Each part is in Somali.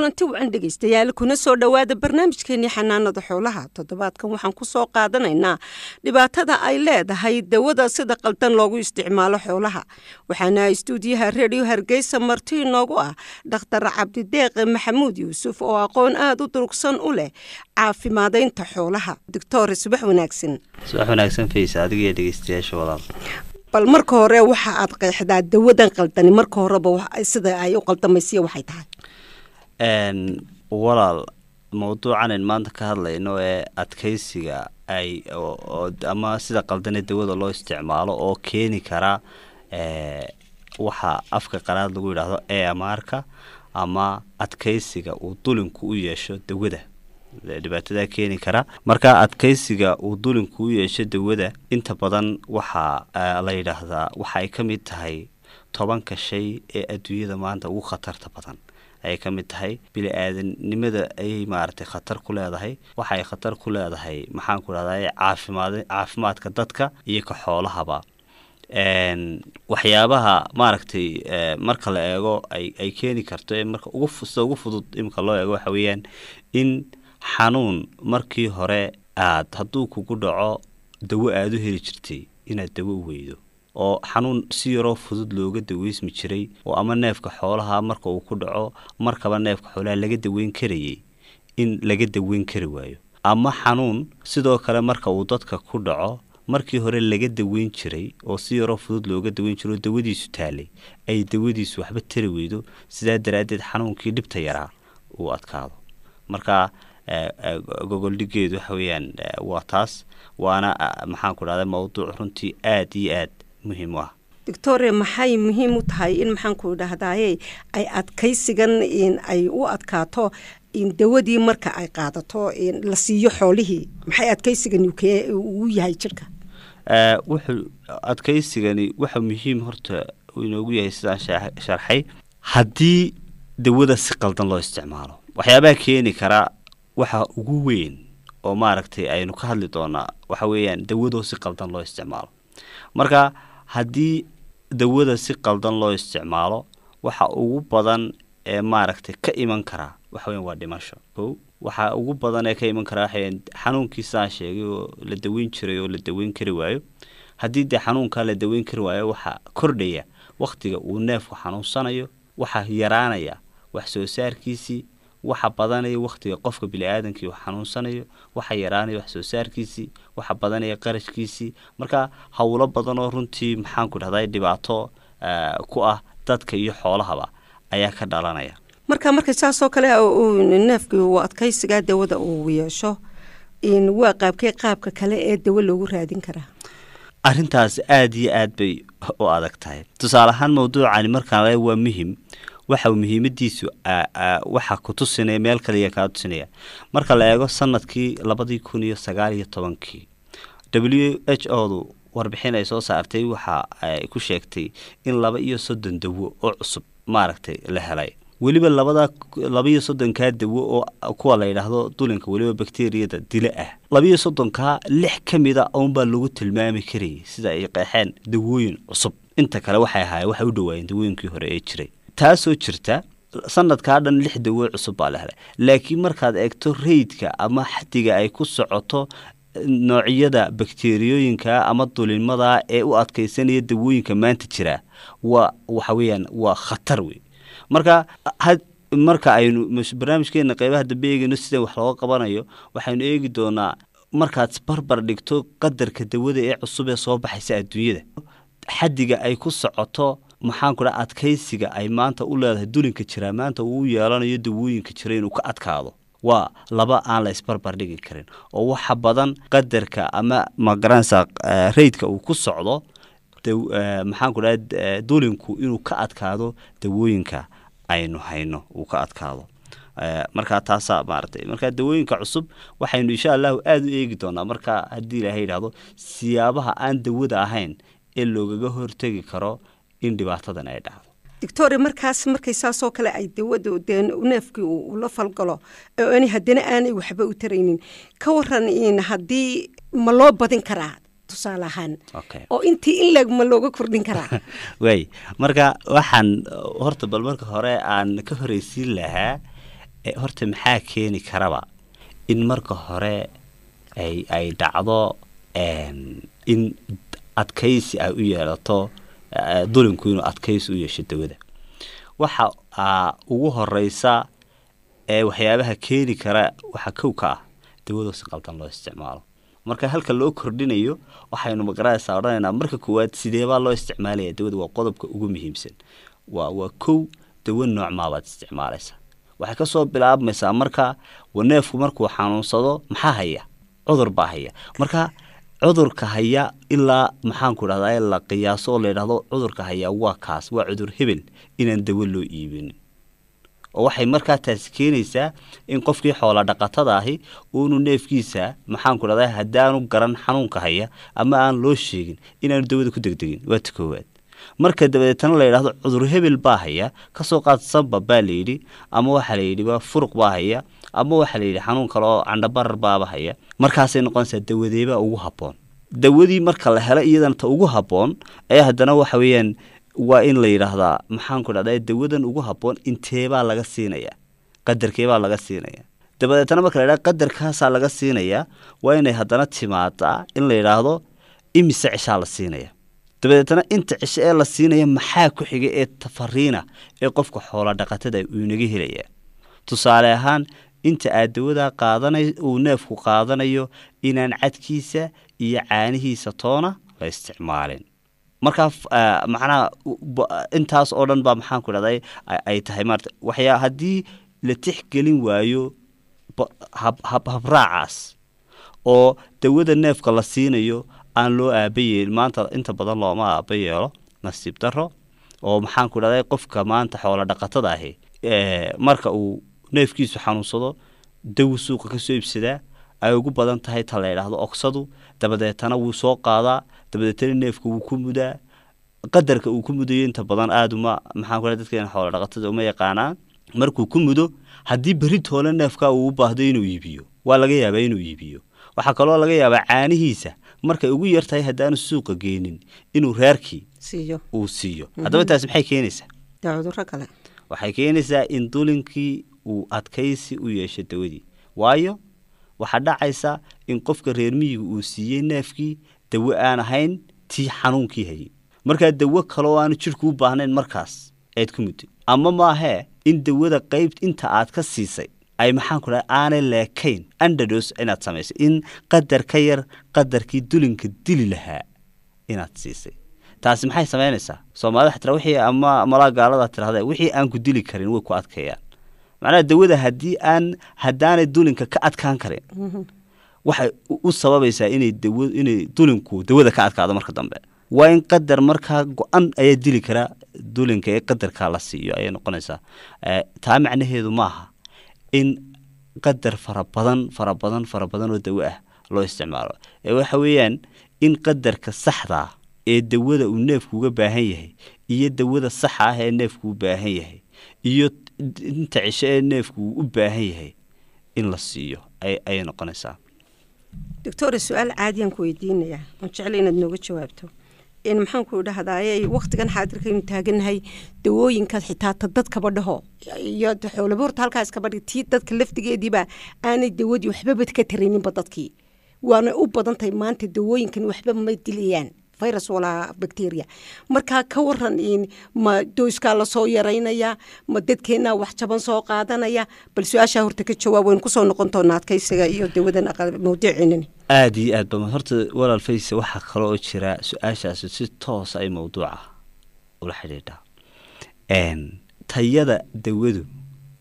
kulanti wacan dhegeystayaal kuna soo dhowaada barnaamijkeenii xanaanada xoolaha toddobaadkan waxaan ku soo qaadanaynaa dhibaatada ay leedahay dawada sida qaldan loogu isticmaalo xoolaha waxaana istuudiyaha redio hargeysa marti inoogu ah dhakhtar cabdideeqe maxamuud yuusuf oo aqoon aada u durugsan u leh caafimaadaynta xoolaha doctor subax wanaagsan subax wanaagsan fays adiga iyo dhegeystayaasha walaal bal marka hore waxa aad qeexdaa dawadan qaldani marka horeba sida ay u qaldamaysiya waxay tahay walaal mawduucanan maanta ka hadlayno ee adkeysiga ay ama sida qaldane dawada loo isticmaalo oo keeni kara waxa afka qaraad lagu yidhaahdo eamarka ama adkeysiga uu dulinku u yeesho dawada dhibaatada keeni kara marka adkeysiga uu dulinku u yeesho dawada inta badan waxaa la yidhaahdaa waxa ay ka mid tahay tobanka shay ee adduunyada maanta ugu khatarta badan ay ka mid tahay bini aadannimada ayay maaragtay khatar ku leedahay waxaay khatar ku leedahay maxaanku dhahday caafimaad caafimaadka dadka iyo ka xoolahaba waxyaabaha maaragtay eh, marka la eego ay ay keeni karto ee marka sida ugu fudud imika loo eego waxa weeyaan in xanuun markii hore aad hadduu kugu dhaco dawo aada u heli jirtay inaad dawo u weydo oo xanuun si yaroo fudud looga daweysmi jiray oo ama neefka xoolaha marka uu ku dhaco markaba neefka xoolaha laga daweyn karayay in laga daweyn kari waayo ama xanuun sidoo kale marka uu dadka ku dhaco markii hore laga daweyn jiray oo si yaroo fudud looga daweyn jiro oo dawadiisu taalay ay dawadiisu waxba tari weydo sidaa daraaddeed xanuunkii dhibta yaraa uu adkaado marka gogoldhigeedu waxa waa taas waana maxaanku dhahda mawduuc runtii aada iyo aad muhiim u ah doctore maxay muhiim u tahay in maxaanku idhaahdaaye ay adkaysigan ay u adkaato dawadii marka ay qaadato la siiyo xoolihii maxay adkaysigan uu yahay jirka eh, wuxuu adkaysigani wuxuu muhiim horta inoogu yahay sidaan sharxay haddii dawada si qaldan loo isticmaalo waxyaabaha keeni karaa waxa ugu weyn oo maaragtay aynu ka hadli doonaa waxa weeyaan dawadoo si qaldan loo isticmaalo marka haddii dawada si qaldan loo isticmaalo waxa ugu badan ee maaragtay ka iman karaa waxaweya waa dhimasho o waxaa ugu badan ee ka iman karaa waxa xanuunkiisaa sheegay oo la daweyn jiray oo la daweyn kari waayo haddii dee xanuunkaa la daweyn kari waayo waxaa kordhaya wakhtiga uu neefku xanuunsanayo waxaa yaraanaya wax soo saarkiisii waxa badanaya wakhtiga qofka biniaadanki u xanuunsanayo waxa yaraanaya wax soo saarkiisii waxa badanaya qarashkiisii marka howlo badanoo runtii maxaanku dhahday dhibaato eh, ku ah dadka iyo xoolahaba ayaa ka dhalanaya marka marka saasoo kale neefkii ah, u adkaysigaa dawada uu yeesho waa qaabkee qaabka kale ee dawo loogu raadin karaa arintaas aada iyo aada bay u adag tahay tusaale ahaan mawduucani markaale waa muhim waxa muhiimadiisu waxa kutusinaya meel kaliya kaa tusinaya marka la eego sanadkii labadii kun iyo sagaal iyo tobankii w h odu warbixin ay soo saartay waxa ay ku sheegtay in laba iyo soddon dawo oo cusub maaragtay la helay weliba labada labaiyo soddonkaa dawo oo kuwa la yidhaahdo dulinka weliba bakteriyada dile ah labaiyo soddonkaa lix ka mida ah uunbaa lagu tilmaami karayay sida ay qeexeen dawooyin cusub inta kale waxay ahaayeen waxay u dhawaayeen dawooyinkii hore ee jiray taasoo jirta sanadkaa dhan lix dawo cusub baa la helay laakiin markaad eegto reydka ama xadiga ay ku socoto eh, noocyada bakteriyooyinka ama dulinmada ee u adkaysanaya dawooyinka maanta jira waa waxaweyaan waa khatar wey marka marka aynu barnaamijkeena qeybaha dambe eegeyno sidan wax looga qabanayo waxaynu eegi doonaa markaad barbar dhigto qadarka dawada ee cusub ee soo baxaysa adduunyada xadiga ay ku socoto maxaan ku adkaysiga ay maanta u leedahay dulinka jiraa maanta uu yeelanayo dawooyinka jira inuu ka adkaado waa laba aan la isbarbar dhigi karin oo waxa badan qadarka ama magaranaysa eh, raydka uu ku socdo eh, maxaan ku eh, dulinku inuu ka adkaado dawooyinka aynu hayno uu ka adkaado markaa taasaa maaragtay markaa dawooyinka cusub waxaynu insha allahu aada u eegi doonaa markaa haddii ilaahay yidhaahdo siyaabaha aan dawada ahayn ee loogaga hortegi karo in dhibaatadan ay dhacdo doctore markaas markay saasoo kale ay dawada dee neefkii ula falgalo n haddana aanay waxba u taraynin ka waran in haddii ma loo badin karaa tusaale ahaan oo intii in laeg ma looga kordhin karaa waay marka waxaan horta bal marka hore aan ka horeysiin lahaa eh, horta maxaa keeni karaba in marka hore ay ay dhacdo in adkaysi ay u yeelato dulimku inuu adkaysi u yeesho dawada waxa ugu horeysa ee waxyaabaha keeni kara waxa kow ka ah dawado si qaldan loo isticmaalo marka halka loo kordhinayo waxaynu magaranaysaa odhanaynaa marka koowaad sideebaa loo isticmaalaya dawada waa qodobka ugu muhiimsan waa kow dawo noocmaabaad isticmaalaysa waxay kasoo bilaabmaysaa marka waneefku markuu xanuunsado maxaa haya cudur baa haya marka cudurka haya ilaa maxaanku dhahdaa la qiyaaso oo la yidhahdo cudurka haya waa kaas waa cudur hebel inaan dawo loo iibin oo waxay markaa taasi keenaysaa in qofkii xoola dhaqatada ahi uunu neefkiisa maxaanku dhahdaa haddaanu garan xanuunka haya ama aan loo sheegin inaanu dawada ku degdegin waa ta koowaad marka dabadeetana layidhaahdo cudur hebel baa haya kasoo qaad samba baa layidhi ama waxaa layidhi waa furuq baa haya ama waxaa layidhi xanuun kale oo candhabarar baaba haya markaasay noqonaysaa dawadeebaa ugu habboon dawadii marka la helo iyadana ta ugu habboon ayaa haddana waxa weeyaan waa in la yidhaahdaa maxaanku dhahdaa dawadan ugu habboon inteebaa laga siinayaa qadarkeebaa laga siinaya dabadeetana marka laydhahdo qadarkaasaa laga siinayaa waa inay haddana timaadaa in la yidhaahdo imise ceshaa la siinaya dabadeetana inta cisho ee la siinaya maxaa ku xiga ee tafariina ee qofka xoola dhaqatada uu inaga helaya tusaale ahaan inta aad dawadaa qaadanayo uu neefku qaadanayo inaan cadkiisa iyo caanihiisa toona la isticmaalin markaa ah, macnaha intaas oo dhan baa maxaan ku dhahday ay tahay maarata waxyaa haddii la tixgelin waayo habraacaas oo dawada neefka la siinayo aan loo aabayeel maanta inta badan looma aaba yeelo nasiib daro oo maxaanku idhahda qofka maanta xoola dhaqatada ahi marka uu neefkiisu xanuunsado dawu suuqa kasoo iibsadaa ay ugu badan tahay ta la idhaahdo ogsadu dabadeetana wuu soo qaadaa dabadeetana neefka wuu ku mudaa qadarka uu ku mudayo inta badan aada uma maxaanku dadkeen xoola dhaqatada uma yaqaanaan markuu ku mudo haddii beritoole neefka uu u baahdo inuu iibiyo waa laga yaabaa inuu iibiyo waxaa kaloo laga yaabaa caanihiisa markay ugu yartahay haddaanu suuqa geynin inuu reerkii uu siiyo mhm. haddaba taasi maxay keenaysaa waxay keenaysaa in dulinkii uu adkaysi u yeesho dawadii waayo waxaa dhacaysa in qofka reer miyiga uu siiyey neefkii dawo aan ahayn tii xanuunkii hayay markaa dawo kaloo aanu jidhku u baahnayn markaas aad ku muddo ama maahee in dawada qeyb inta aad ka siisay ay maxaan ku dhahay aanay leekayn andados inaad samaysay in qadar ka yar qadarkii dulinka dili lahaa inaad siisay taasi maxay samaynaysaa soomaalida xatira wixii ama malaa gaalada tirahda wixii aan ku dili karin way ku adkeeyaan macnaha dawada haddii aan haddaanay dulinka ka adkaan karin waxay u sababaysaa inay inay dulinku dawada ka adkaado marka dambe waa in qadar markaa go-an ayaa dili karaa dulinka ee qadarkaa la siiyo ayay noqonaysaa taa macnaheedu maaha in qadar fara badan fara badan fara badan oo dawo ah loo isticmaalo ee waxa weeyaan in qadarka saxdaa ah ee dawada uu neefku uga baahan yahay iyo dawada saxa ah ee neefku u baahan yahay iyo inta cisho ee neefku uu u baahan yahay in la siiyo ayay noqonaysaa doctora su-aal caadiyaan ku weydiinayaa oon jecla inaad nooga jawaabto maxaanku dhahdaay waktigan xaadirkaynu taaganahay dawooyinkaas xitaa ta dadkaba dhaho iyo xoolaba horta halkaas kabadhi tii dadka lafdigeediiba aanay dawadii waxbaba ka tarayninba dadkii waana u badan tahay maanta dawooyinkan waxba ma dilayaan virus walaha bacteria markaa ka waran in ma doyskaa lasoo yaraynaya ma dadkeenaa wax jaban soo qaadanaya bal su-aashaa horta ka jawaab waynu kusoo noqon doonaa adkaysiga iyo dawadan mawduuceenani aada iyo aad ba horta walaal fayse waxaa kale oo jira su-aashaasi si toosa ah ay mawduuca ula xidhiidhaa tayada dawadu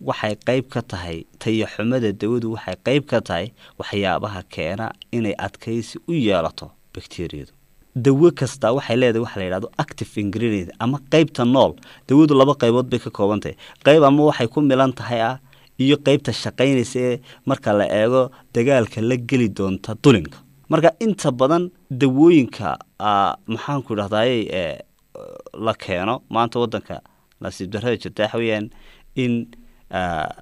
waxay qeyb ka tahay taya xumada dawadu waxay qeyb ka tahay waxyaabaha keena inay adkaysi u yeelato bakteriyadu dawo kasta waxay leedahay waxa la yidhahdo active ingredient ama qeybta nool dawadu laba qaybood bay ka koobantahay qayb ama waxay ku milan tahay ah iyo qeybta shaqaynaysa marka la eego dagaalka la geli doonta dulinka marka inta badan dawooyinka maxaanku idhahdaye la keeno maanta wadanka nasiib darada jirta waxa weyaan in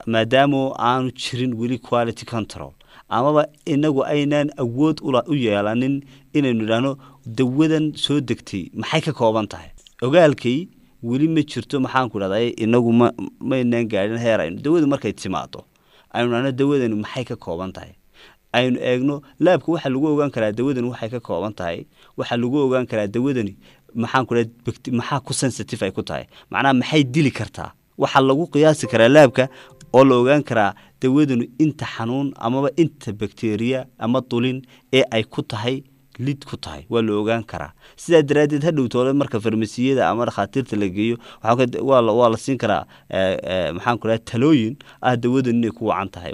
maadaama aanu jirin weli quality control amaba inagu aynaan awood u yeelanin inaynu idhaahno dawadan soo degtay maxay ka kooban tahay ogaalkay weli ma jirto maxaanku dhahday inagu ma maynaan gaadhin heer aynu dawadu markay timaado aynu dhahno dawadani maxay ka kooban tahay aynu eegno laabka waxaa lagu ogaan karaa dawadani waxay ka kooban tahay waxaa lagu ogaan karaa dawadani maxaanku dhaha maxaa ku sensitive ay ku tahay macnaha maxay dili kartaa waxaa lagu qiyaasi karaa laabka oo la ogaan karaa dawadanu inta xanuun amaba inta bakteriya ama dulin ee ay ku tahay lid ku tahay waa la ogaan karaa sidaa daraaddeed hadhow marka farmasiyada ama dhakhaatiirta la geeyo waa la siin karaa maxaan ku talooyin ah dawadan inay ku wacan tahay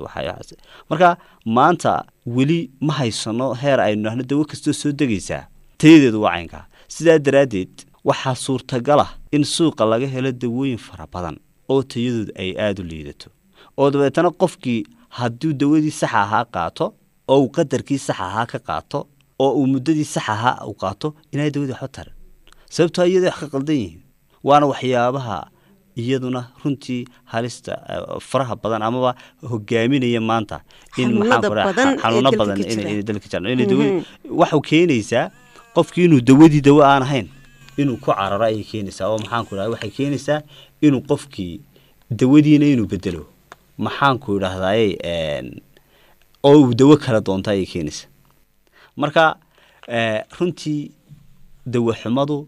marka maanta weli ma haysano heer aynu nahno dawo kastoo soo degaysaa tayadeedu waa sidaa daraaddeed waxaa suurtagalah in suuqa laga helo dawooyin fara badan oo tayadooda ay aada u liidato oo dabeetana qofkii hadduu dawadii saxa ahaa qaato oo qadarkii saxa ahaa ka qaato oo uu muddadii sax ahaa u qaato inay dawada waxba taran sababtoo ah iyada wax ka qaldan yihiin waana waxyaabaha iyaduna runtii halista eh, faraha badan amaba hogaaminaya maanta in maxaxanuuno badan inay dalka jarno inay dawad mm-hmm. waxau keenaysaa qofkii inuu dawadii dawo aan ahayn inuu ku cararo ayay keenaysaa oo maxaanku idhahda waxay keenaysaa inuu qofkii dawadiina inuu bedelo maxaanku idhahdaye oo uu dawo kala doonto ayay keenaysaa marka eh, runtii dawaxumadu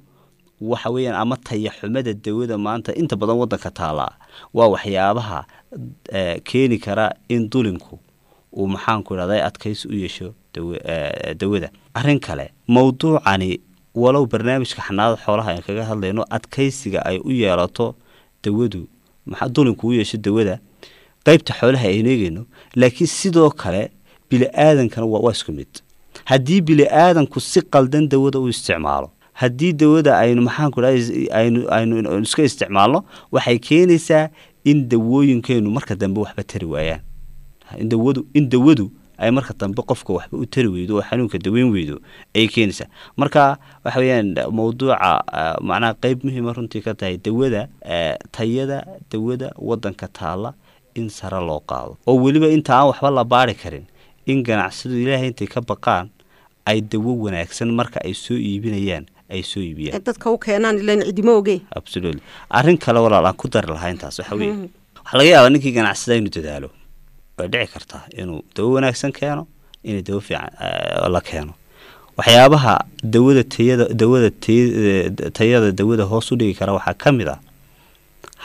waxa weyaan ama tayaxumada dawada maanta inta badan wadanka taalaa waa waxyaabaha eh, keeni kara in dulinku uu maxaanku dhahda adkaysi u yeesho eh, dawada arin kale mowduucani walow barnaamijka xanaanada xoolaha aan kaga hadlayno adkaysiga ay u yeelato dawadu dulimku u yeesho dawada qaybta xoolaha ayneegeyno laakiin sidoo kale bili aadankana waa isku mid haddii bili-aadanku si qaldan dawada u isticmaalo haddii dawada aynu maxaanku dhaaaynu iska isticmaalno waxay keenaysaa in dawooyinkeenu marka dambe waxba tari waayaan indawadu in dawadu ay marka dambe qofka waxba u tari weydo oo xanuunka daweyn weydo ayay keenaysaa marka waxa mawduuca ah, macnaha qeyb muhiima runtii ka tahay dawada eh, tayada dawada wadanka taala in sare loo qaado oo weliba inta aan waxba la baari karin in ganacsatadu ilaahay intay ka baqaan ay dawo wanaagsan marka ay soo iibinayaan ay soo iibiyaanarin kale walaal aan ku dari lahaa intaas waxa mm-hmm. waxaa laga yaabaa ninkii ganacsada inuu dadaalo way dhici kartaa inuu dawo wanaagsan keeno inuu dawo fiican la keeno waxyaabaha dawada tayada dawada tayada dawada hoos u dhigi kara waxaa ka mid a ah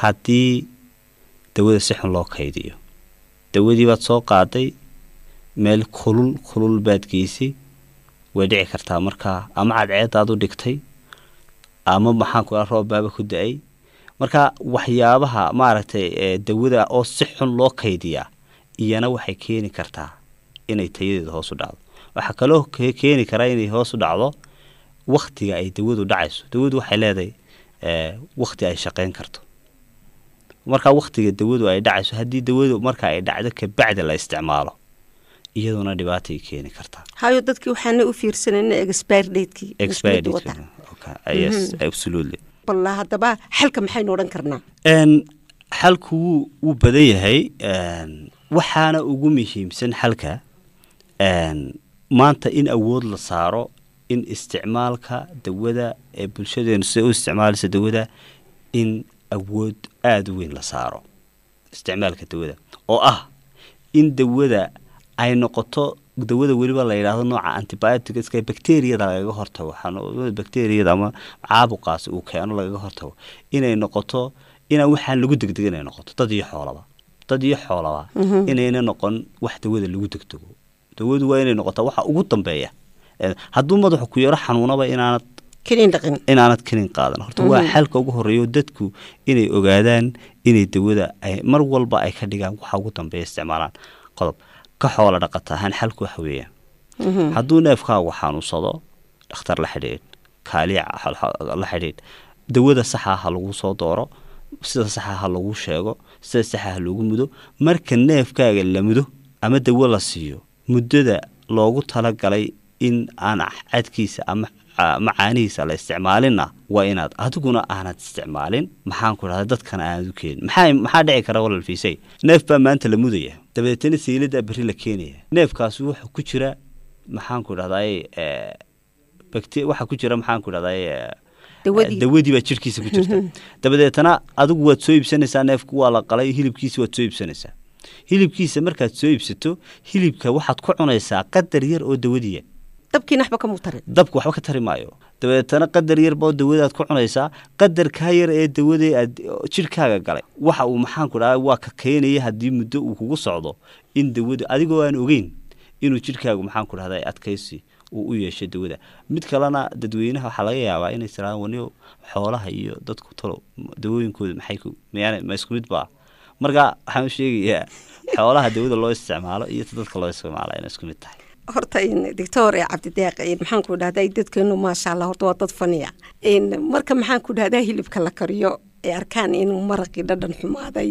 haddii dawada si xun loo kaydiyo dawadiibaad soo qaaday meel kulul kulul baadkiisii way dhici kartaa markaa ama cadceedaad u dhigtay ama maxaanku roobbaaba ku da-ay marka waxyaabaha maaragtay dawada oo si xun loo kaydiyaa iyana waxay keeni kartaa inay tayadeeda hoosu dhacdo waxaa kaloo keeni karaa inay hoosu dhacdo wakhtiga ay dawadu dhacayso dawadu waxay leedahay wakhti ay shaqeyn karto markaa wakhtiga dawadu ay dhacayso haddii dawadu marka ay dhacdo kabacdi la isticmaalo iyaduna dhibaatay keeni kartaa hayo dadkii waxaana u fiirsanayna expirdadkii balla haddaba xalka maxaynu odhan karnaa xalku wuu wuu badan yahay waxaana ugu muhiimsan xalka maanta in awood la saaro in isticmaalka dawada ee bulshadeenu sida u isticmaalaysa dawada in awood aada weyn la saaro isticmaalka dawada oo ah in dawada ay noqoto dawada weliba la yidhaahdo nooca antibioticska bacteriyada lagaga hortago bacteriyada ama caabuqaas uu keeno lagaga hortago inay noqoto inaan waxaan lagu degdegin ay noqoto dad iyo xoolaba dad iyo xoolaba mhm. inayna noqon wax dawada lagu degdego dawadu waa inay noqotaa waxa ugu dambeeya hadduu madaxu ku yaro xanuunaba inaanad inaanad kanin qaadan horta waa mhm. xalka ugu horeeyo dadku inay ogaadaan inay dawada mar walba ay ka dhigaan waxa ugu dambeeya isticmaalaan qodob ka xoolo dhaqataa hanxalku waxa weeyaan mhm. hadduu neefkaagu xanuunsado dhakhtar la xidhiidh kaaliyac la xidhiidh dawada saxaa ha lagu soo dooro sida saxaa ha lagu sheego sida saxaaha loogu mudo marka neefkaaga la mudo ama dawo la siiyo muddada loogu tala galay in aan cadkiisa ama Ah, macaanihiisa la isticmaalinna waa inaad adiguna aanad isticmaalin maxaan ku dhahda dadkana aanad u keenin maxaa dhici kara walal neef baa maanta la mudaya dabeetana siilada berri la keenaya neefkaasi wuxuu ku jira maxaan ku dhahday waxaa ku jira maxaan ku dhahday dawadii baa jirhkiisa ku jirta dabadeetana adigu waad soo iibsanaysaa neefku waa la qalay hilibkiisa waad soo iibsanaysaa hilibkiisa markaad soo iibsato hilibka waxaad ku cunaysaa qadar yar oo dawadiya dabkiina waba kamu tarin dabka waxba ka tari maayo dabeetana qadar yarbao dawadaad ku cunaysaa qadarkaa yar ee dawadee aad jidhkaaga galay waxa uu maxaanku dhaha waa ka keenaya haddii muddo uu kugu socdo in dawadu adigoo aan ogeyn inuu jidhkaagu maxaanku dhahda adkaysi uu u yeesho dawada mid kalena dadweynaha waxaa laga yaabaa inay tiraan wani xoolaha iyo dadku talo dawooyinkooda ma isku mid baa marka waxaan u sheegayaa xoolaha dawada loo isticmaalo iyo dadka loo isticmaala inay isku mid tahay horta doctor cabdideeq maxaan ku dhahdaa dadkeenu maasha allah horta waa dad faniya marka maxaan ku dhahdaa hilibka la kariyo ee arkaan inuu maraqii dhadhan xumaaday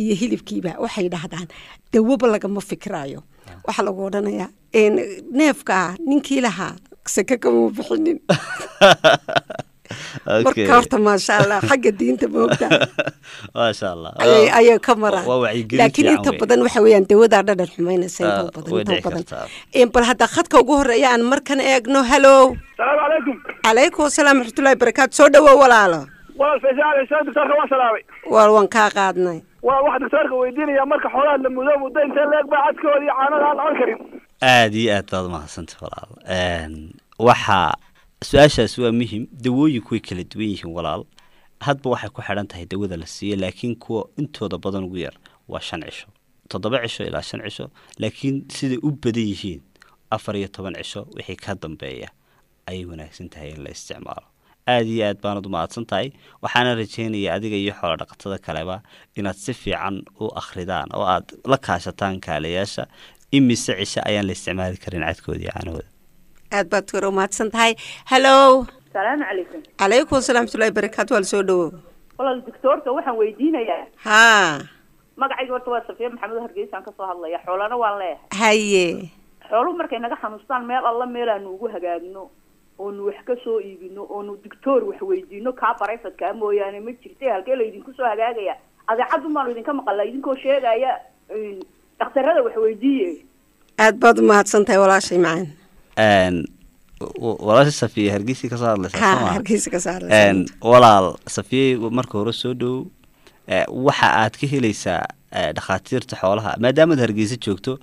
iyo hilibkiiba waxay dhahdaan dawoba lagama fikiraayo waxaa lagu odhanayaa neefka ninkii lahaa seke kamau bixinin marka horta maasha allah xagga diinta moogta maasha allah ayay ka maraan laakiin inta badan waxa weeyaan dawadaa dhadhan xumaynaysa ah, badan bal hadda khadka ugu horeeya aan markan eegno halow salaamu calaykum calaykum asalaam raxmatullahi barakaatu soo dhawow walaalo walaal faysaal insaan doctorka waan salaamay wal waan kaa qaadnay waa waxa doctorka weydiinayaa marka xoolaha la mudo muddo intee leeg baa cadkooda caanada aan cabi karin aada iyo aad baad umahadsantahy walaal waxaa su-aashaas waa muhim dawooyinku way kala duwan yihiin walaal hadba waxay ku xidhan tahay dawada la siiya laakiin kuwa intooda badan ugu yar waa shan cisho toddoba cisho ilaa shan cisho laakiin siday u badan yihiin afar iyo toban cisho wixii ka dambeeya ayay wanaagsan tahay in la isticmaalo aada iyo aad baanad umahadsan tahay waxaana rajeynaya adiga iyo xoolo dhaqatada kaleba inaad si fiican u akhridaan oo aad la kaashataan kaalayaasha imise cisho ayaan la isticmaali karin cadkooda caanahooda aad baad kara umahadsan tahay hallo asalaamu calaykum calaykum salaamatullahi barakaatu waa la soo dhawow walal doctoorka waxaan weydiinayaa ha magacaygi horta waa safiya maxamed hargeysaan kasoo hadlaya xoolana waan leeyahay haye xooluhu markay naga xanuustaan meel alla meelaanu ugu hagaagno oonu wax kasoo iibino oonu doctoor wax weydiino kaa barayfad kaa ah mooyaane ma jirta halkee la soo hagaagaya adeecad umaanu idinka maqalla idinkoo sheegaya dhakhtarada wax weydiiye aad baad umahadsan tahay walaashay macaan walaasha safiye hargeysa kasoo hadleysaasm walaal safiye marka hore soo dhowow e, waxa aad ka helaysaa e, dhakhaatiirta xoolaha maadaamaad hargeysa joogto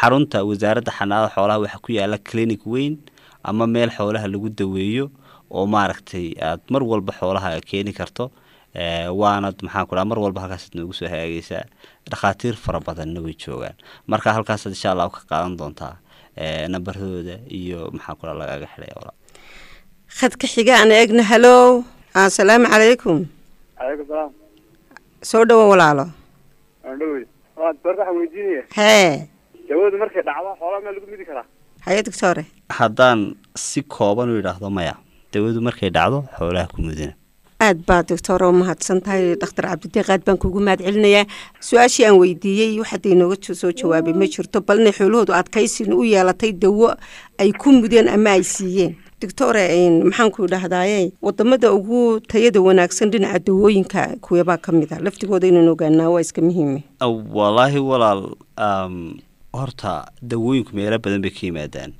xarunta wasaaradda xanaanada xoolaha waxaa ku yaala clinic weyn ama meel xoolaha lagu daweeyo oo maaragtay aad mar walba xoolaha keeni karto e, waanad maxaan ku dhaha mar walba halkaasaad noogu soo hagaagaysaa dhakhaatiir fara badanna way joogaan marka halkaasaad insha allahu ka qaadan doontaa nambarahooda iyo maxaa kula lagaga xidhay khadka xiga aan eegno halow asalaamu calaykum calaykum salaam soo dhawo walaalo hee dawadu markay dhacdo xoolaa maa lagu midi karaa haye doctore haddaan si kooban u yidhaahdo maya dawadu markay dhacdo xoolaha ku mudina aad baa doctor u mahadsan tahay daktar aad baan kugu mahad celinayaa su-aashii aan weydiiyey waxaad nooga soo jawaabay ma jirto balna xoolahoodu adkaysin u yeelatay dawo ay ku mudeen ama ay siiyeen doctore maxaan ku dhahdaaye wadamada ugu tayada wanaagsan dhinaca dawooyinka kuwabaa ka mid a ah? laftigooda inaan ogaanaa waa iska muhiime walaahi walaal horta dawooyinku meelo badan bay ka yimaadaan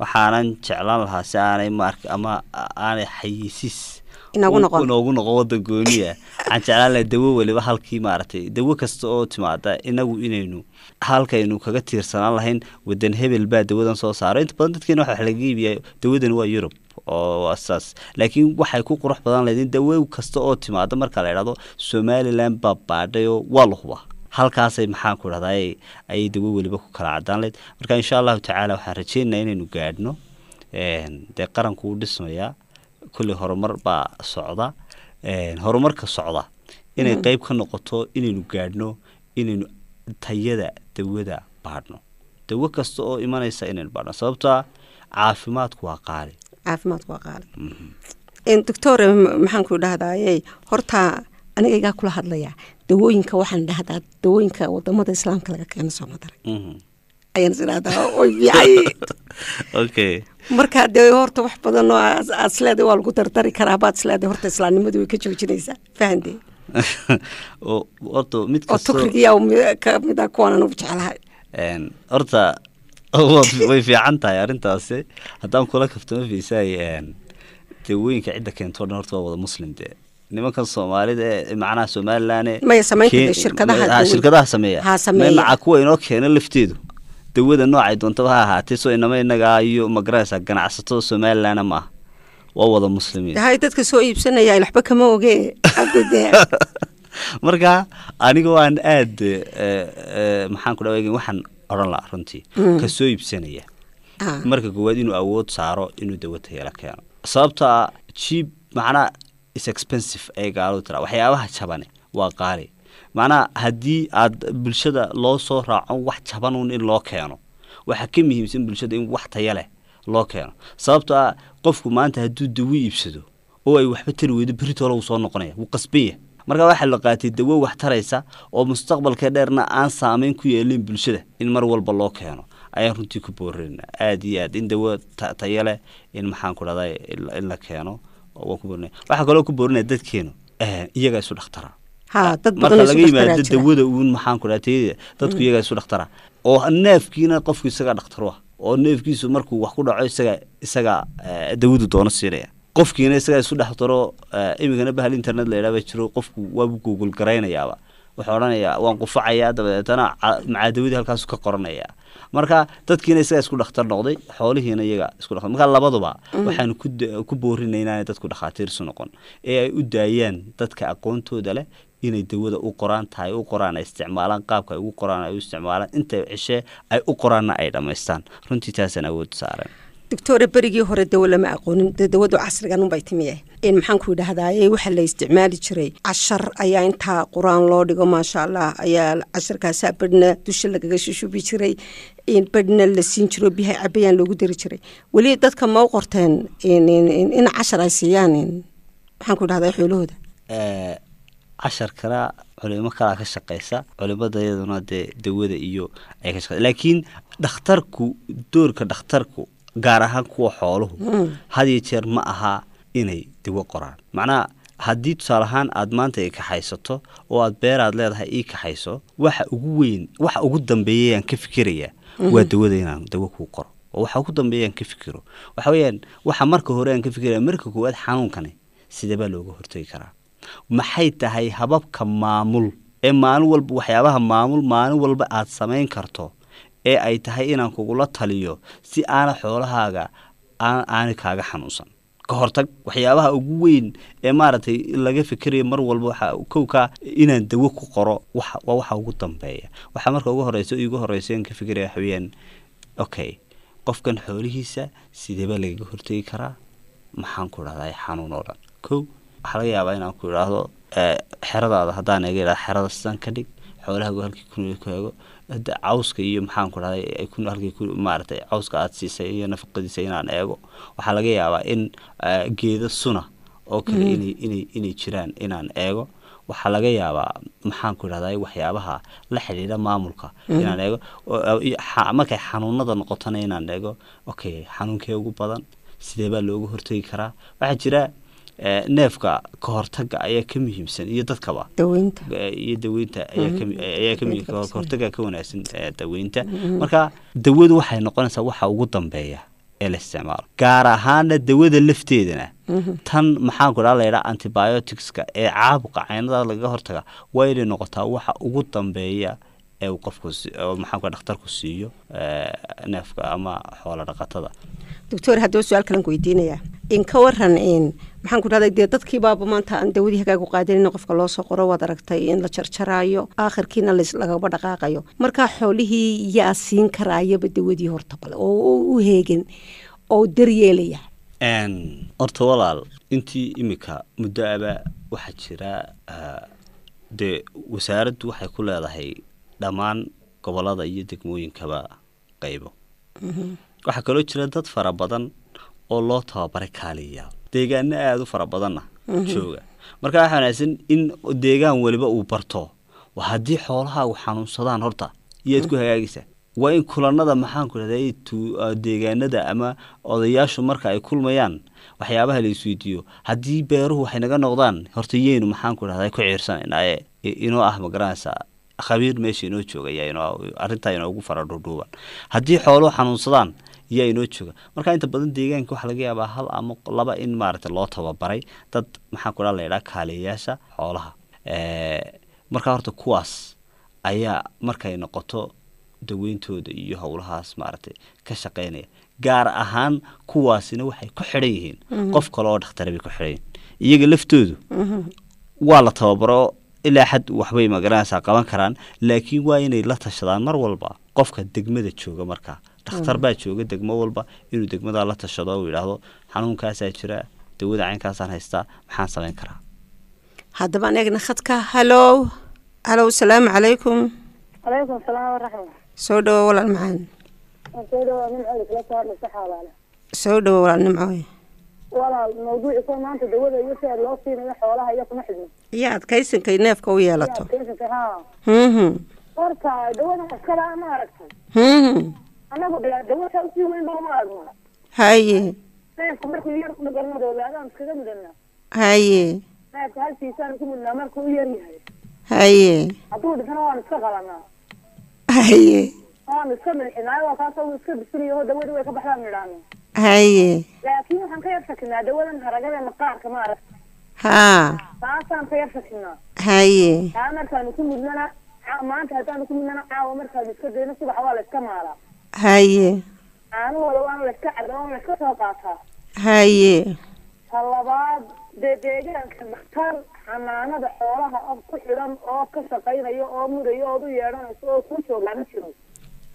waxaanan jeclaan lahaa si aanay maark ama aanay xayiisiis inoogu noqo wadda gooniya ah. waxaan jeclaan laha dawo weliba halkii maaragtay dawo kasta oo timaada inagu inaynu halkaynu kaga tiirsanaan lahayn wadan hebel baa dawadan soo saaray inta badan dadkeena waxa wax laga dawadan waa yurub oo saas laakiin waxay ku qurux badan lahayd in dawo kasta oo timaada marka la idhahdo somalilan baa baadhayoo waa la halkaasay maxaan ku dhahdaa ayay dawo weliba ku kala cadaan lahayd marka insha allahu tacaala waxaan rajeynaynaa inaynu gaadhno dee qaranku u dhismayaa kolley horumar baa socda horumarka socda inay mm. qeyb ka noqoto inaynu gaadhno inaynu tayada dawada baadhno dawo kasta oo imanaysa inaynu baadhno sababtoa caafimaadku waa qaali caafimaadku waa qaali mm-hmm. doctor maxaan ku dhahdaaye horta anigaygaa kula hadlaya dawooyinka waxaan dhahdaa dawooyinka wadamada islaamka laga keena soo madaray mm-hmm ayaan is idhahdaa way marka dee horta wax badan oo aad isleedahay waa lagu dardari karaa baad isleedahay horta islaamnimadu way ka joojinaysaa fahande horta mid kastoo tukrigiyaa ah jeclahay horta way fiican tahay arrintaasi haddaan kula kaftamo fiisaay dee weynka cidda keentoodhan horta waa wada muslim dee nimankan soomaalida ee macnaha somalilan shirkadaha sameeya macaa kuwa inoo keena lafteedu dawada noocay doontaba ha ahaatee soo inama inagaa iyo magaraysa ganacsatada somalilanna ma ah waa wada muslimiin hay dadka soo iibsanaya waxba kama ogee marka aniga waan aada eh, eh, maxaan ku dhawa waxaan odhan laha runtii mm. ka soo iibsanaya ah. marka koowaad inuu awood saaro inuu dawata yeelo keeno sababtaa jiib macnaa is expensive ay gaalo tira waxyaabaha jabane waa qaali macnaha haddii aad bulshada loo soo raaco wax jabanuun in loo keeno waxaa ka muhiimsan bulshada in wax taya leh loo keeno sababto ah qofku maanta hadduu dawo iibsado oo ay waxba tari weydo beritoole wuu soo noqonaya wuu qasbanya markaa waxaa la qaatay dawo wax taraysa oo mustaqbalka dheerna aan saameyn ku yeelin bulshada in mar walba loo keeno ayaan runtii ku boorina aada iyo aad in dawo tayaleh in maxaan ku dhahda in la keeno waan ku boorina waxaa kaloo ku boorina dadkeenu eh, iyaga isu dhakhtaraa marka laga yimaado dawada uun maxaankuatayada dadku mm. iyagaa isu oo neefkiina qofku isagaa dhakhtaruah oo neefkiisu markuu wax ku dhaco isaga isagaa eh, dawadu doono siinaya qofkiina isagaa isu dhextaro eh, imikana bahal internet laydhaaba jiro qofku waabu googol garaynayaaba wuxuu odhanayaa waan qufacayaa dabadeetana macaadawadii halkaasu ka qoranayaa marka dadkiina isagaa isku dhakhtar noqday xoolihiina iyaga isku dhaktar marka labaduba mm. waxaanu ku boorinaynaa dadku dhakhaatiirsu noqon ee ay u daayaan dadka aqoontooda leh inay dawada u qoraan tahay u qoraan ay isticmaalaan qaabka ay ugu qoraan ay u isticmaalaan intay ceshee ay u qoraanna ay dhammaystaan runtii taasaan awood saaran doctore berigii hore dawo lama aqoonin dee dawadu casriganunbay timiye maxaanku yidhahdaaye waxa la isticmaali jiray cashar ayaa intaa qur-aan loo dhigo maasha allah ayaa casharkaasaa badhna dusha lagaga shushubi jiray badhna la siin jiro biha cabayaan loogu dari jiray weli dadka ma u qorteen in cashar ay siiyaan maxaanku idhahdaa xoolahooda cashar kala culimo kalaa ka shaqeysa culimada dee dawada iyo ay ka laakiin dhakhtarku doorka dhakhtarku gaar ahaan kuwa xooluhu hmm. had jeer ma aha inay dawo qoraan macnaha haddii tusaale ahaan aad maanta i kaxaysato oo aad beeraad leedahay ii kaxayso waxa ugu weyn waxa ugu dambeeyayaan ka fikirayaa hmm. waa dawada inaan dawo kuu qoro oo waxa ugu dambeeyaan ka fikiro waxaweyaan waxa marka hore aan ka fikiraya marka koowaad xanuunkani sidee baa looga hortagi karaa maxay tahay hababka maamul ee maalin walba waxyaabaha maamul maalin walba aada samayn karto ee ay tahay inaan kugula taliyo si aana xoolahaaga aana kaaga xanuunsan ka hortag waxyaabaha ugu weyn ee maaragtay laga fikiraya mar walba waxaa kowkaa inaan dawo ku qoro waa waxa ugu dambeeya waxaa marka ugu horeysa igu horeysa aan ka fikiraya waxaweyaan okay qofkan xoolihiisa sideeba lagaga hortegi karaa maxaan ku dhahday xanuun oo dhan kow waxaa laga yaabaa inaan ku idhaahdo eh, xeradaada haddaan iga idhah xerada sidan ka dhig xoolahaagu halkii kun ku hago hadda cawska iyo maxaanku dhahday halkii maaragtay cawska aada siisay iyo nafaqadiisa inaan eego waxaa laga yaabaa in eh, geedo suna oo kale mm. inay inay inay jiraan inaan eego waxaa laga yaabaa maxaanku idhahda waxyaabaha la xidhiidha maamulka mm. inaan eego markay xanuunada noqotona inaan eego okay xanuunkee ugu badan sidee baa loogu hortegi karaa waxaa jira neefka kahortaga ayaa ka muhiimsan iyo dadkaba iyo daweynta mm-hmm. hortaga ka wanaagsan daweynta mm-hmm. marka dawadu waxay noqonaysaa waxa ugu dambeeya ee la isticmaalo gaar ahaana dawada lafteedana mm-hmm. tan maxaanku dhaa laydhaa antibioticska ee caabuqa caynada lagaga hortaga waa inay noqotaa waxa ugu dambeeya ee uu qofku maxaanku dhakhtarku siiyo neefka ama xoolo dhaqatada doctor haddaba su-aal kalan ku weydiinayaa in ka waran maxaan ku dhahday dee dadkiibaaba maanta aan dawadii hagaagu qaadanina qofka loo soo qoro waad aragtay in la jarjaraayo aakhirkiina lagaba dhaqaaqayo markaa xoolihii yaa siin karaayaba dawadii horta bale oo u heegan oo daryeelaya horta walaal intii imika muddo aba waxaa jira ah, dee wasaaraddu waxay ku leedahay dhammaan gobolada iyo degmooyinkaba qaybo mhm. waxaa kaloo jira dad fara badan oo loo tababaray kaaliyayaal deegaana aada u fara badanna mhm. jooga marka waxaa wanaagsan in deegaan weliba uu barto haddii xoolahaagu xanuunsadaan horta iyaad ku mhm. hagaagaysaa waa in kulanada maxaanku idhahda deegaanada ama odayaashu marka ay kulmayaan waxyaabaha la isweydiiyo haddii beeruhu waxay naga noqdaan horta yeynu maxaanku idhahda ku ciirsanayn inoo ah ma khabiir meesha inoo joogaya arintaa inoogu fara dhuudhuuban haddii xooluhu xanuunsadaan yaa inoo jooga marka inta badan deegaanka waxaa laga yaabaa hal ama laba in maaragtay loo tababaray dad maxaan ku dhaa kaaliyayaasha xoolaha markaa horta kuwaas ayaa markay noqoto daweyntooda iyo howlahaas maaragtay ka shaqeynaya gaar ahaan kuwaasina waxay ku xidhan yihiin mm-hmm. qof kaleoo dhakhtara bay ku xidhan iyaga laftoodu mm-hmm. waa la tababaro ilaa xad waxbay magaranaysaa qaban karaan laakiin waa inay la tashadaan mar walba qofka degmada jooga markaa dhakhtar baa jooga degmo walba inuu degmadaa la tashado uu yidhaahdo xanuunkaasaa jira dawada caynkaasaan haystaa maxaan samayn karaa haddabaan eegna khadka halow halow asalaamu calaykum calaykum salaam waraxma soo dhawo walaal macaan soo dhawo walaal nimcooy walaal mawduuci soo maanta dawada iyo si loo siinayo xoolaha iyo kuma xidhno iyo adkaysankay neefka u yeelato adkaysanka hmm, hmm. ha warka dawada iskala ma aragtay hmm, anagu dhagawaasha usii weyn looma armo haye neefku markuu yar nagar madoobe adaan iskaga mudanaa haye neefka halkiisaan ku mudnaa marka u yar yahay haye hadduu dhintana waan iska qalanaa haye waan iska milxinaa waa kaas uu iska bisiliyaho dawadi way ka baxdaan nidhaano haye laakiin waxaan ka yar shakinaa dawadan haragada maqaarka ma arag haa taasaan ka yar shakinaa haye taa markaanu ku mudnana maanta haddaanu ku mudnana caawa markaanu iska dayno subax waa la iska maalaa haye caanahooda waana laska cada waana laska soo qaataa haye talabaad dee deegaanka dhakhtar xanaanada xoolaha of ku xidan oo ka shaqaynayo oo murayo ood u yeedhanayso oo kuu ma jiro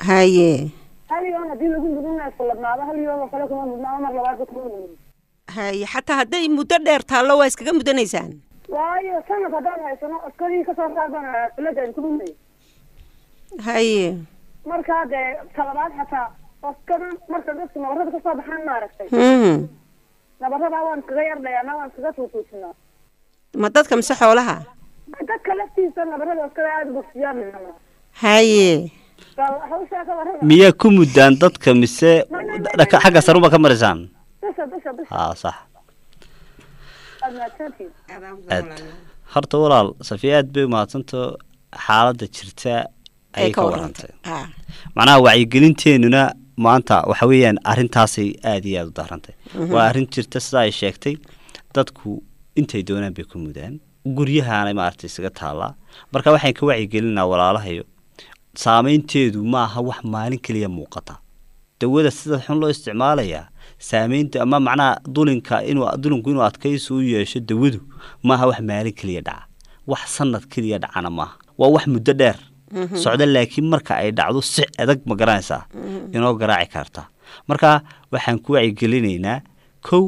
haye hal yoon haddii lagu mudunaa fullamaado hal yoon oo kale kuma mudnaado mar labaadba kuma mudun haye xataa hadday muddo dheer taallo waa iskaga mudanaysaan waayo sanad haddaan haysano askadii kasoo raabana xafladan kuma haye markaa dee talabaad xataa oskadan marka dadku nabarada kasoo baxaan maaragtay hmm. nabaradaa waan iskaga yardhayaana waan iskaga tuutuusinaa ma dadka mise xoolaha dadka laftiisa nabarada oskada aada bogsiyaana haye miyaa ku muddaan dadka mise xagga sarunba ka marisaan ha ah, sax horta walaal safiya aad bay umahadsanto xaaladda jirta ayay ka warantay macnaha wacyigelinteenuna maanta waxa weeyaan arrintaasay aada iyo aada u daarantay mhm. waa arrin jirta sida ay sheegtay dadku intay doonaan bay ku mudaan guryahaanay maaragtay isaga taallaa marka waxaan ka wacyigelinaa walaalahayo saameynteedu maaha wax maalin keliya muuqata dawada sida xun loo isticmaalayaa saameynta ama macnaha dulinka inuu dulinku inuu adkaysi u yeesho dawadu maaha wax maalin keliya dhaca wax sanad keliya dhacana maaha waa wax muddo dheer Mm-hmm. socda laakiin marka ay dhacdo si adag ma garanaysaa mm-hmm. inoo garaaci karta marka waxaan ku wacigelinaynaa kow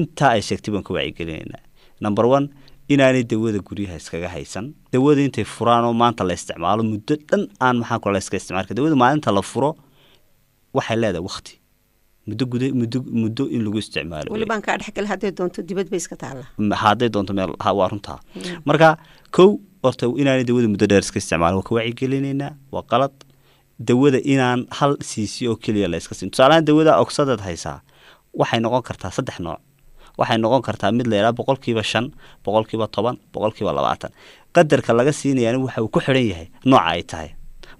intaa ay sheegtay baan ku wacigelinaynaa number one inaanay dawada guryaha iskaga haysan dawada intay furaanoo maanta la isticmaalo muddo dhan aan maxaa kula iska isticmaal dawada maalinta la furo waxay leedahay wakti muddo guda muddo in lagu isticmaalo welibaankaa dhexgal hadday doonto dibad bay iska taalla hadday doonto meel waa runtaa mm-hmm. marka kow horta inaanay dawada muddo dheer iska isticmaalin waa ka wacyigelinaynaa waa qalad dawada inaan hal siisi oo keliya la siin tusaalahaan dawada ogsadeed haysaa waxay noqon kartaa saddex nooc waxay noqon kartaa mid layidhaha boqolkiiba shan boqolkiiba toban boqolkiiba labaatan qadarka laga siinayaana waxa uu ku xidhan yahay nooca ay tahay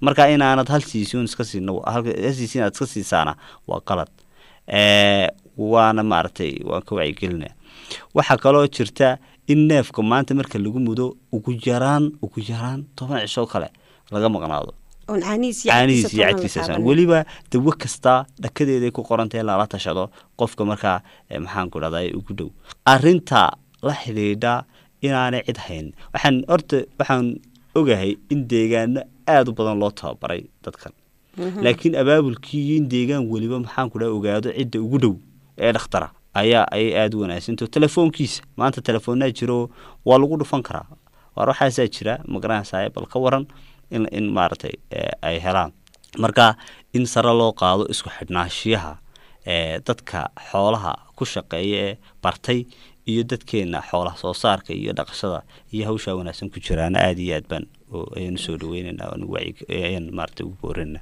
marka inaanad hal siision iska siinsiisi inaad iska siisaana waa qalad waana maaragtay waan ka wacyigelinaa waxaa kaloo jirta in neefka maanta marka lagu mudo ugu yaraan ugu yaraan toban cishoo kale laga maqnaado weliba dawo kasta dhakadeeday ku qorantae lala tashado qofka markaa eh, maxaanku dhahda ugu dhow arinta la xidhiidha inaanay cid hayn waxaan horta waxaan ogahay in deegaano aada u badan loo tababaray dadkan mhm. laakiin abaabulkii iyo in deegaan weliba maxaanku dhaa ogaado cidda ugu dhow ee dhakhtara ayaa ay aada u wanaagsanto telefoonkiisa maanta telefoonaa jiro waa lagu dhufan karaa waar waxaasaa jira magaranaysaay bal ka waran in in eh, ay helaan marka in sare loo qaado isku xidhnaashiyaha eh, dadka xoolaha ku shaqeeya ee bartay iyo dadkeena xoolaha soo saarka iyo dhaqashada iyo hawshaa wanaagsan ku jiraana aada iyo aad baan ayaan usoo dhaweynana maarata ugu boorinana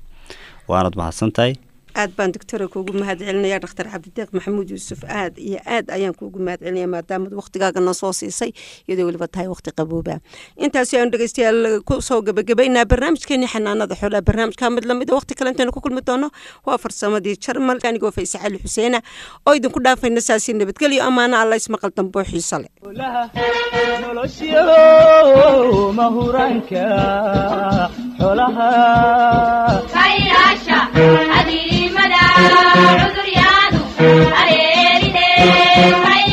waanad mahadsan aad baan doctora kuugu mahad celinaya dhakhtar cabdideeq maxamuud yuusuf aad iyo aad ayaan kuugu mahad celinaya maadaamaad waktigaaga na soo siisay iyadoo weliba tahay wakti qabooba intaasi aanu dhegeystayaal ku soo gabagabaynaa barnaamijkeeni xanaanada xoolaa barnaamijka mid lamida ah, wakti kale intaynu ku kulmi doono waa farsamadii jarmal anigoo fayse cali xuseena oo idinku dhaafayna saasi nabadgelyo ammaana alla ismaqal damboo xiiso leh xoolaha Odoriano, Arerite, Pai